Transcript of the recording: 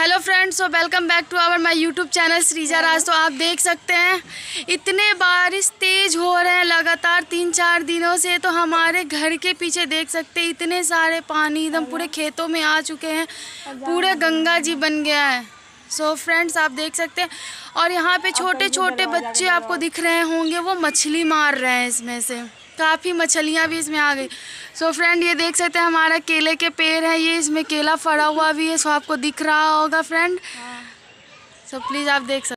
hello friends so welcome back to our my YouTube channel Shreeja Raj तो आप देख सकते हैं इतने बारिश तेज़ हो रहे हैं लगातार तीन चार दिनों से तो हमारे घर के पीछे देख सकते हैं इतने सारे पानी एकदम पूरे खेतों में आ चुके हैं पूरे गंगा जी बन गया है सो so फ्रेंड्स आप देख सकते हैं और यहाँ पे छोटे छोटे बच्चे आपको दिख रहे होंगे वो मछली मार रहे हैं इसमें से काफ़ी मछलियाँ भी इसमें आ गई सो so फ्रेंड ये देख सकते हैं हमारा केले के पेड़ है ये इसमें केला फड़ा हुआ भी है सो आपको दिख रहा होगा फ्रेंड सो प्लीज़ आप देख सकते